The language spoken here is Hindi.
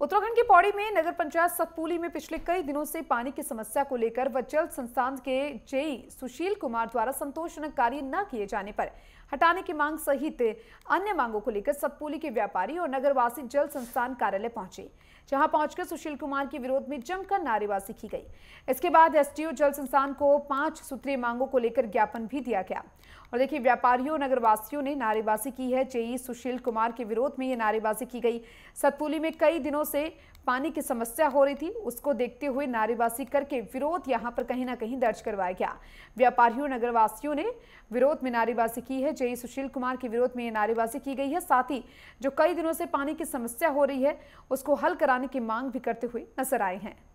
उत्तराखंड के पौड़ी में नगर पंचायत सतपुली में पिछले कई दिनों से पानी की समस्या को लेकर व जल संस्थान के जेई सुशील कुमार द्वारा संतोषजनक कार्य न किए जाने पर हटाने की मांग सहित अन्य मांगों को लेकर सतपुली के व्यापारी और नगरवासी जल संस्थान कार्यालय पहुंचे जहां पहुंचकर सुशील कुमार के विरोध में जमकर नारेबाजी की गई इसके बाद एसटीओ जल संस्थान को पांच सूत्रीय मांगों को लेकर ज्ञापन भी दिया गया और देखिए व्यापारियों नगरवासियों ने नारेबाजी की है जेई सुशील कुमार के विरोध में ये नारेबाजी की गई सतपुली में कई दिनों से पानी की समस्या हो रही थी उसको देखते हुए नारेबाजी करके विरोध यहां पर कहीं ना कहीं दर्ज करवाया गया व्यापारियों नगरवासियों ने विरोध में नारेबाजी की है जय सुशील कुमार के विरोध में ये नारेबाजी की गई है साथ ही जो कई दिनों से पानी की समस्या हो रही है उसको हल कराने की मांग भी करते हुए नजर आए हैं